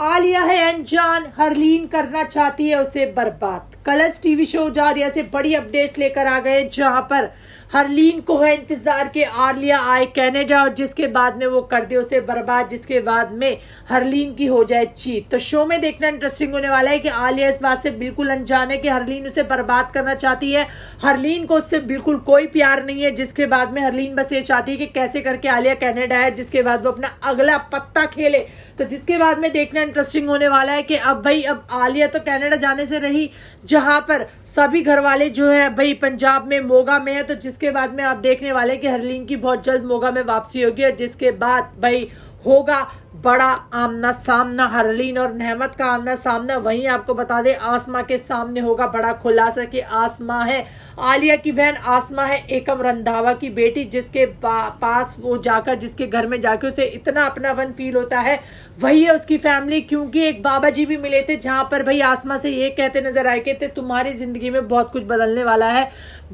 आलिया है एंड जान हरलीन करना चाहती है उसे बर्बाद कलर्स टीवी शो जारिया से बड़ी अपडेट लेकर आ गए जहां पर हरलीन को है इंतजार के आर्लिया आए कनाडा और जिसके बाद में वो कर दे उसे बर्बाद जिसके बाद में हरलीन की हो जाए चीत तो शो में देखना इंटरेस्टिंग होने वाला है कि आलिया इस बात से बिल्कुल अनजान है कि हरलीन उसे बर्बाद करना चाहती है हरलीन को उससे बिल्कुल कोई प्यार नहीं है जिसके बाद में हरलीन बस ये चाहती है कि कैसे करके आलिया कैनेडा है जिसके बाद वो अपना अगला पत्ता खेले तो जिसके बाद में देखना इंटरेस्टिंग होने वाला है कि अब भाई अब आलिया तो कैनेडा जाने से रही जहां पर सभी घर वाले जो है भाई पंजाब में मोगा में है तो जिसके बाद में आप देखने वाले कि हरलीन की बहुत जल्द मोगा में वापसी होगी और जिसके बाद भाई होगा बड़ा आमना सामना हरलीन और नहमत का आमना सामना वहीं आपको बता दे आसमा के सामने होगा बड़ा खुलासा कि आसमा है आलिया की बहन आसमा है एकम रंधावा की बेटी जिसके पास वो जाकर जिसके घर में जाकर उसे इतना अपना वन फील होता है वही है उसकी फैमिली क्योंकि एक बाबा जी भी मिले थे जहाँ पर भाई आसमा से ये कहते नजर आए कहते तुम्हारी जिंदगी में बहुत कुछ बदलने वाला है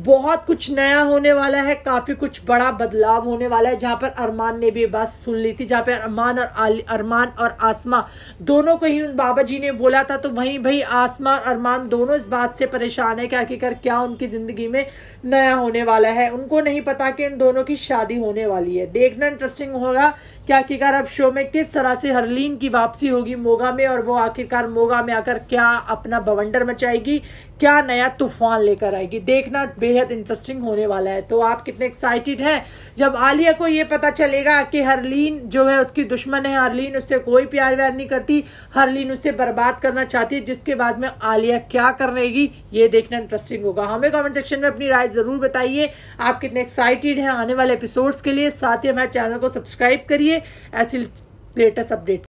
बहुत कुछ नया होने वाला है काफी कुछ बड़ा बदलाव होने वाला है जहाँ पर अरमान ने भी बात सुन ली थी जहाँ पर अरमान और अरमान और आसमा दोनों को ही उन बाबा जी ने बोला था तो वहीं भाई आसमा और अरमान दोनों इस बात से परेशान है कि आखिरकार क्या उनकी ज़िंदगी में नया होने वाला है उनको नहीं पता कि इन दोनों की शादी होने वाली है देखना इंटरेस्टिंग होगा कि आखिरकार अब शो में किस तरह से हरलीन की वापसी होगी मोगा में और वो आखिरकार मोगा में आकर क्या अपना बवंडर मचाएगी क्या नया तूफान लेकर आएगी देखना बेहद इंटरेस्टिंग होने वाला है तो आप कितने एक्साइटेड हैं जब आलिया को ये पता चलेगा कि हरलीन जो है उसकी दुश्मन है हरलीन उससे कोई प्यार व्यार नहीं करती हरलीन उससे बर्बाद करना चाहती है जिसके बाद में आलिया क्या कर रहेगी ये देखना इंटरेस्टिंग होगा हमें कमेंट सेक्शन में अपनी राय ज़रूर बताइए आप कितने एक्साइटेड हैं आने वाले एपिसोड्स के लिए साथ ही हमारे चैनल को सब्सक्राइब करिए ऐसी लेटेस्ट अपडेट